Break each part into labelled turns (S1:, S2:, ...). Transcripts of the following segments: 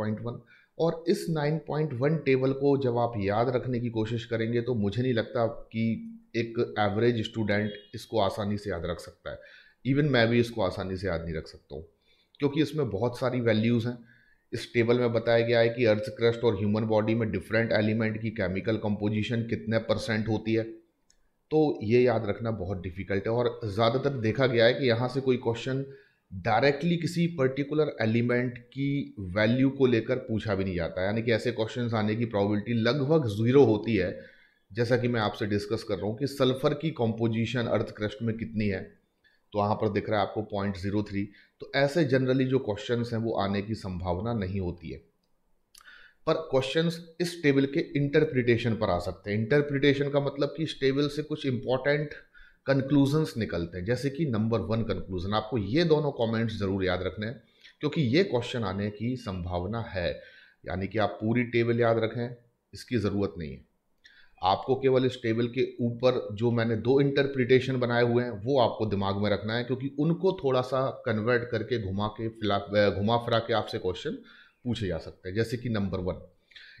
S1: 9.1 और इस 9.1 टेबल को जब आप याद रखने की कोशिश करेंगे तो मुझे नहीं लगता कि एक एवरेज स्टूडेंट इसको आसानी से याद रख सकता है इवन मैं भी इसको आसानी से याद नहीं रख सकता हूँ क्योंकि इसमें बहुत सारी वैल्यूज़ हैं इस टेबल में बताया गया है कि अर्थ क्रस्ट और ह्यूमन बॉडी में डिफरेंट एलिमेंट की केमिकल कंपोजिशन कितने परसेंट होती है तो ये याद रखना बहुत डिफ़िकल्ट है और ज़्यादातर देखा गया है कि यहाँ से कोई क्वेश्चन डायरेक्टली किसी पर्टिकुलर एलिमेंट की वैल्यू को लेकर पूछा भी नहीं जाता यानी कि ऐसे क्वेश्चन आने की प्रॉबिलिटी लगभग ज़ीरो होती है जैसा कि मैं आपसे डिस्कस कर रहा हूँ कि सल्फ़र की कॉम्पोजिशन अर्थक्रष्ट में कितनी है तो वहाँ पर दिख रहा है आपको पॉइंट जीरो थ्री तो ऐसे जनरली जो क्वेश्चन हैं वो आने की संभावना नहीं होती है पर क्वेश्चन इस टेबल के इंटरप्रिटेशन पर आ सकते हैं इंटरप्रिटेशन का मतलब कि इस टेबल से कुछ इंपॉर्टेंट कंक्लूजन्स निकलते हैं जैसे कि नंबर वन कंक्लूजन आपको ये दोनों कॉमेंट्स ज़रूर याद रखने हैं क्योंकि ये क्वेश्चन आने की संभावना है यानी कि आप पूरी टेबल याद रखें इसकी ज़रूरत नहीं है आपको केवल इस टेबल के ऊपर जो मैंने दो इंटरप्रिटेशन बनाए हुए हैं वो आपको दिमाग में रखना है क्योंकि उनको थोड़ा सा कन्वर्ट करके घुमा के फिला घुमा फिरा के आपसे क्वेश्चन पूछे जा सकते हैं जैसे कि नंबर वन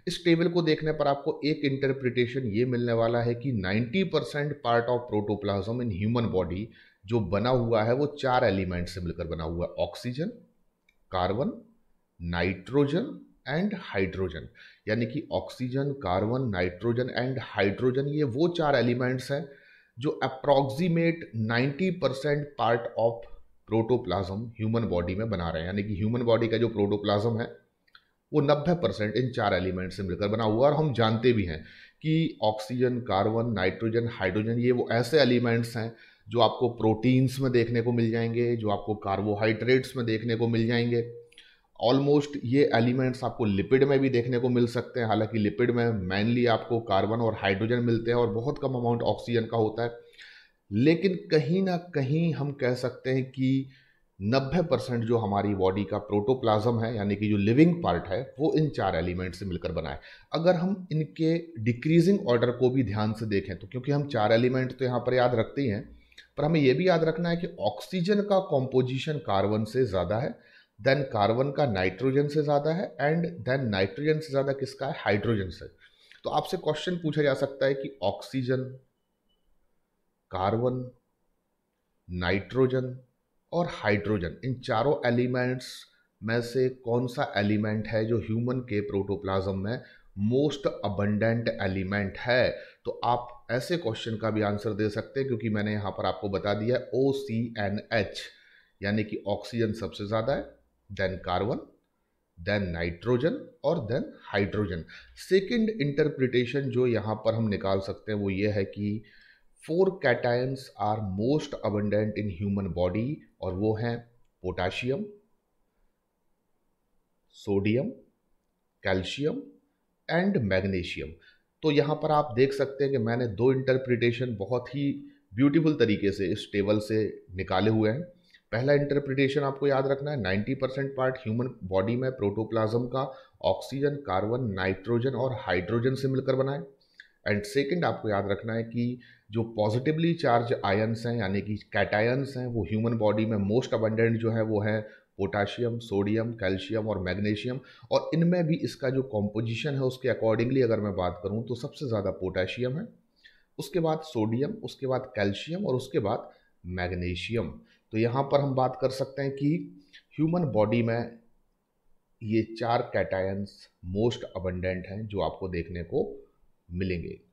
S1: इस टेबल को देखने पर आपको एक इंटरप्रिटेशन ये मिलने वाला है कि 90 percent part of protoplasm in human body जो बना हुआ है वो चार एलिमेंट से मिलकर बना हुआ है oxygen carbon nitrogen and hydrogen यानी कि oxygen carbon nitrogen and hydrogen ये वो चार एलिमेंट्स हैं जो approximate 90 percent part of protoplasm human body में बना रहे हैं यानी कि ह्यूमन बॉडी का जो प्रोटोप्लाज्म है वो नब्बे परसेंट इन चार एलिमेंट से मिलकर बना हुआ और हम जानते भी हैं कि ऑक्सीजन कार्बन नाइट्रोजन हाइड्रोजन ये वो ऐसे एलिमेंट्स हैं जो आपको प्रोटीन्स में देखने को मिल जाएंगे जो आपको कार्बोहाइड्रेट्स में देखने को मिल जाएंगे ऑलमोस्ट ये एलिमेंट्स आपको लिपिड में भी देखने को मिल सकते हैं हालांकि लिपिड में मेनली आपको कार्बन और हाइड्रोजन मिलते हैं और बहुत कम अमाउंट ऑक्सीजन का होता है लेकिन कहीं ना कहीं हम कह सकते हैं कि 90 परसेंट जो हमारी बॉडी का प्रोटोप्लाज्म है यानी कि जो लिविंग पार्ट है वो इन चार एलिमेंट से मिलकर बना है अगर हम इनके डिक्रीजिंग ऑर्डर को भी ध्यान से देखें तो क्योंकि हम चार एलिमेंट तो यहाँ पर याद रखते हैं पर हमें यह भी याद रखना है कि ऑक्सीजन का कॉम्पोजिशन कार्बन से ज़्यादा है देन कार्बन का नाइट्रोजन से ज़्यादा है एंड देन नाइट्रोजन से ज़्यादा किसका है हाइड्रोजन से तो आपसे क्वेश्चन पूछा जा सकता है कि ऑक्सीजन कार्बन नाइट्रोजन और हाइड्रोजन इन चारों एलिमेंट्स में से कौन सा एलिमेंट है जो ह्यूमन के प्रोटोप्लाज्म में मोस्ट अबंडेंट एलिमेंट है तो आप ऐसे क्वेश्चन का भी आंसर दे सकते हैं क्योंकि मैंने यहाँ पर आपको बता दिया है ओ सी एन एच यानी कि ऑक्सीजन सबसे ज़्यादा है देन कार्बन देन नाइट्रोजन और देन हाइड्रोजन सेकेंड इंटरप्रिटेशन जो यहाँ पर हम निकाल सकते हैं वो ये है कि four cations are most abundant in human body और वो हैं potassium sodium calcium and magnesium तो यहाँ पर आप देख सकते हैं कि मैंने दो इंटरप्रिटेशन बहुत ही ब्यूटीफुल तरीके से इस टेबल से निकाले हुए हैं पहला इंटरप्रिटेशन आपको याद रखना है 90 परसेंट पार्ट ह्यूमन बॉडी में प्रोटोप्लाज्म का ऑक्सीजन कार्बन नाइट्रोजन और हाइड्रोजन से मिलकर बनाए एंड सेकेंड आपको याद रखना है कि जो पॉजिटिवली चार्ज आयन्स हैं यानी कि कैटायंस हैं वो ह्यूमन बॉडी में मोस्ट अबंडेंट जो है वो है पोटाशियम सोडियम कैल्शियम और मैग्नीशियम और इनमें भी इसका जो कॉम्पोजिशन है उसके अकॉर्डिंगली अगर मैं बात करूँ तो सबसे ज़्यादा पोटाशियम है उसके बाद सोडियम उसके बाद कैल्शियम और उसके बाद मैग्नीशियम तो यहाँ पर हम बात कर सकते हैं कि ह्यूमन बॉडी में ये चार कैटायंस मोस्ट अबंडेंट हैं जो आपको देखने को मिलेंगे